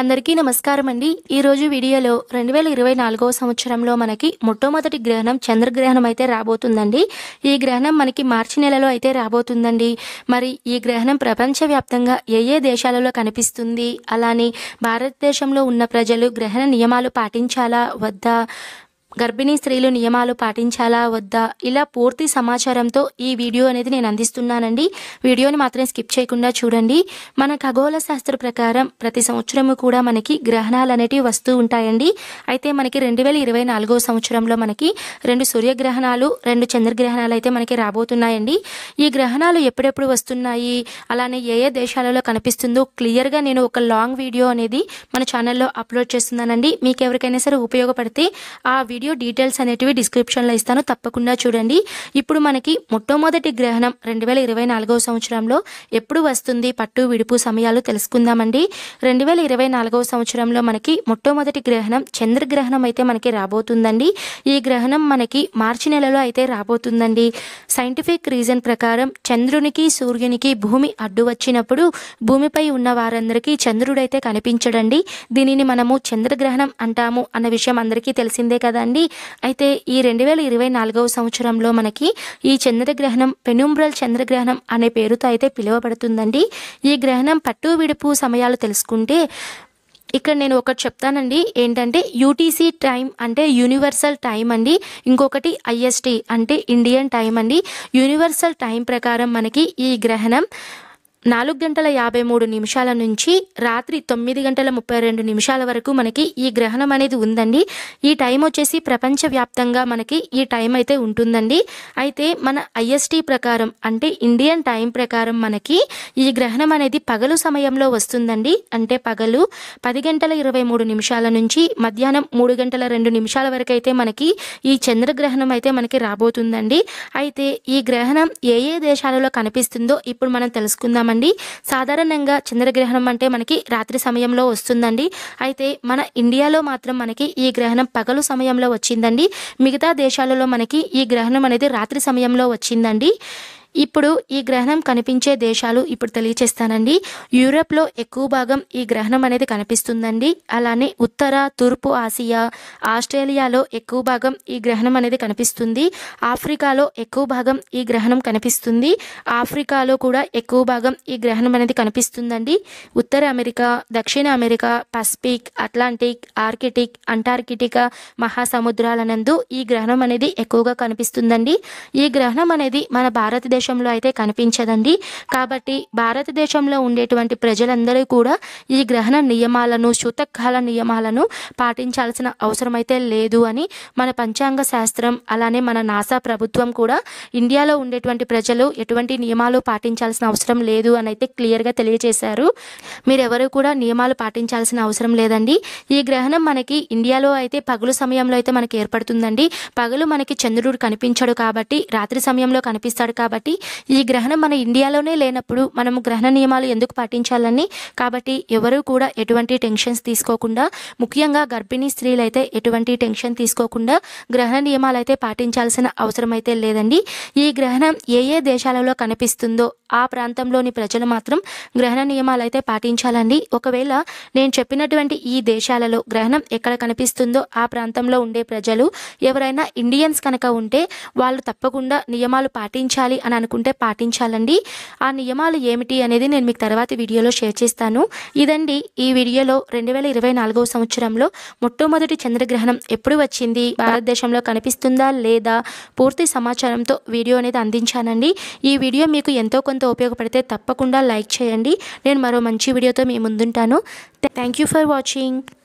అందరికీ నమస్కారం అండి ఈరోజు వీడియోలో రెండు వేల ఇరవై నాలుగవ సంవత్సరంలో మనకి మొట్టమొదటి గ్రహణం చంద్రగ్రహణం అయితే రాబోతుందండి ఈ గ్రహణం మనకి మార్చి నెలలో అయితే రాబోతుందండి మరి ఈ గ్రహణం ప్రపంచవ్యాప్తంగా ఏ ఏ దేశాలలో కనిపిస్తుంది అలానే భారతదేశంలో ఉన్న ప్రజలు గ్రహణ నియమాలు పాటించాలా వద్దా గర్భిణీ స్త్రీలు నియమాలు పాటించాలా వద్దా ఇలా పూర్తి సమాచారంతో ఈ వీడియో అనేది నేను అందిస్తున్నానండి వీడియోని మాత్రం స్కిప్ చేయకుండా చూడండి మన ఖగోళ శాస్త్ర ప్రకారం ప్రతి సంవత్సరము కూడా మనకి గ్రహణాలు అనేటివి వస్తూ ఉంటాయండి అయితే మనకి రెండు వేల ఇరవై నాలుగో సంవత్సరంలో మనకి రెండు సూర్యగ్రహణాలు రెండు చంద్రగ్రహణాలు అయితే మనకి రాబోతున్నాయండి ఈ గ్రహణాలు ఎప్పుడెప్పుడు వస్తున్నాయి అలానే ఏ ఏ దేశాలలో కనిపిస్తుందో క్లియర్గా నేను ఒక లాంగ్ వీడియో అనేది మన ఛానల్లో అప్లోడ్ చేస్తున్నానండి మీకు ఎవరికైనా సరే ఉపయోగపడితే ఆ వీడియో వీడియో డీటెయిల్స్ అనేటివి డిస్క్రిప్షన్లో ఇస్తాను తప్పకుండా చూడండి ఇప్పుడు మనకి మొట్టమొదటి గ్రహణం రెండు వేల ఇరవై నాలుగవ సంవత్సరంలో ఎప్పుడు వస్తుంది పట్టు విడుపు సమయాలు తెలుసుకుందామండి రెండు వేల ఇరవై నాలుగవ సంవత్సరంలో మనకి మొట్టమొదటి గ్రహణం చంద్రగ్రహణం అయితే మనకి రాబోతుందండి ఈ గ్రహణం మనకి మార్చి నెలలో అయితే రాబోతుందండి సైంటిఫిక్ రీజన్ ప్రకారం చంద్రునికి సూర్యునికి భూమి అడ్డు వచ్చినప్పుడు భూమిపై ఉన్న వారందరికీ చంద్రుడైతే కనిపించడండి దీనిని మనము చంద్రగ్రహణం అంటాము అన్న విషయం అందరికీ తెలిసిందే కదా చెప్పండి అయితే ఈ రెండు వేల ఇరవై నాలుగవ సంవత్సరంలో మనకి ఈ చంద్రగ్రహణం పెనుంబ్రల్ చంద్రగ్రహణం అనే పేరుతో అయితే పిలువబడుతుందండి ఈ గ్రహణం పట్టు విడుపు సమయాలు తెలుసుకుంటే ఇక్కడ నేను ఒకటి చెప్తానండి ఏంటంటే యూటీసీ టైం అంటే యూనివర్సల్ టైం అండి ఇంకొకటి ఐఎస్టీ అంటే ఇండియన్ టైం అండి యూనివర్సల్ టైం ప్రకారం మనకి ఈ గ్రహణం నాలుగు గంటల యాభై మూడు నిమిషాల నుంచి రాత్రి తొమ్మిది గంటల ముప్పై రెండు నిమిషాల వరకు మనకి ఈ గ్రహణం అనేది ఉందండి ఈ టైం వచ్చేసి ప్రపంచవ్యాప్తంగా మనకి ఈ టైం అయితే ఉంటుందండి అయితే మన ఐఎస్టి ప్రకారం అంటే ఇండియన్ టైం ప్రకారం మనకి ఈ గ్రహణం అనేది పగలు సమయంలో వస్తుందండి అంటే పగలు పది గంటల ఇరవై మూడు నిమిషాల నుంచి మధ్యాహ్నం మూడు గంటల రెండు నిమిషాల వరకు అయితే మనకి ఈ చంద్రగ్రహణం అయితే మనకి రాబోతుందండి అయితే ఈ గ్రహణం ఏ ఏ దేశాలలో కనిపిస్తుందో ఇప్పుడు మనం తెలుసుకుందాం అండి సాధారణంగా చంద్రగ్రహణం అంటే మనకి రాత్రి సమయంలో వస్తుందండి అయితే మన ఇండియాలో మాత్రం మనకి ఈ గ్రహణం పగలు సమయంలో వచ్చిందండి మిగతా దేశాలలో మనకి ఈ గ్రహణం అనేది రాత్రి సమయంలో వచ్చిందండి ఇప్పుడు ఈ గ్రహణం కనిపించే దేశాలు ఇప్పుడు తెలియచేస్తానండి యూరప్లో ఎక్కువ భాగం ఈ గ్రహణం అనేది కనిపిస్తుందండి అలానే ఉత్తర తూర్పు ఆసియా ఆస్ట్రేలియాలో ఎక్కువ భాగం ఈ గ్రహణం అనేది కనిపిస్తుంది ఆఫ్రికాలో ఎక్కువ భాగం ఈ గ్రహణం కనిపిస్తుంది ఆఫ్రికాలో కూడా ఎక్కువ భాగం ఈ గ్రహణం అనేది కనిపిస్తుందండి ఉత్తర అమెరికా దక్షిణ America Pacific Atlantic Arctic Antarctica మహాసముద్రాల నందు ఈ గ్రహణం అనేది ఎక్కువగా కనిపిస్తుందండి ఈ గ్రహణం అనేది మన భారతదేశం భారతదేశంలో అయితే కనిపించదండి కాబట్టి భారతదేశంలో ఉండేటువంటి ప్రజలందరూ కూడా ఈ గ్రహణ నియమాలను శుతకాల నియమాలను పాటించాల్సిన అవసరం అయితే లేదు అని మన పంచాంగ శాస్త్రం అలానే మన నాసా ప్రభుత్వం కూడా ఇండియాలో ఉండేటువంటి ప్రజలు ఎటువంటి నియమాలు పాటించాల్సిన అవసరం లేదు అని అయితే క్లియర్గా తెలియజేశారు మీరెవరు కూడా నియమాలు పాటించాల్సిన అవసరం లేదండి ఈ గ్రహణం మనకి ఇండియాలో అయితే పగులు సమయంలో అయితే మనకి ఏర్పడుతుందండి పగలు మనకి చంద్రుడు కనిపించడు కాబట్టి రాత్రి సమయంలో కనిపిస్తాడు కాబట్టి కాబట్టి ఈ గ్రహణం మన ఇండియాలోనే లేనప్పుడు మనం గ్రహణ నియమాలు ఎందుకు పాటించాలని కాబట్టి ఎవరూ కూడా ఎటువంటి టెన్షన్స్ తీసుకోకుండా ముఖ్యంగా గర్భిణీ స్త్రీలైతే ఎటువంటి టెన్షన్ తీసుకోకుండా గ్రహణ నియమాలు అయితే పాటించాల్సిన అవసరం అయితే లేదండి ఈ గ్రహణం ఏ ఏ దేశాలలో కనిపిస్తుందో ఆ ప్రాంతంలోని ప్రజలు మాత్రం గ్రహణ నియమాలు అయితే పాటించాలండి ఒకవేళ నేను చెప్పినటువంటి ఈ దేశాలలో గ్రహణం ఎక్కడ కనిపిస్తుందో ఆ ప్రాంతంలో ఉండే ప్రజలు ఎవరైనా ఇండియన్స్ కనుక ఉంటే వాళ్ళు తప్పకుండా నియమాలు పాటించాలి అని అనుకుంటే పాటించాలండి ఆ నియమాలు ఏమిటి అనేది నేను మీకు తర్వాత వీడియోలో షేర్ చేస్తాను ఇదండి ఈ వీడియోలో రెండు వేల ఇరవై సంవత్సరంలో మొట్టమొదటి చంద్రగ్రహణం ఎప్పుడు వచ్చింది భారతదేశంలో కనిపిస్తుందా లేదా పూర్తి సమాచారంతో వీడియో అనేది అందించానండి ఈ వీడియో మీకు ఎంతో కొంత ఉపయోగపడితే తప్పకుండా లైక్ చేయండి నేను మరో మంచి వీడియోతో మీ ముందుంటాను థ్యాంక్ ఫర్ వాచింగ్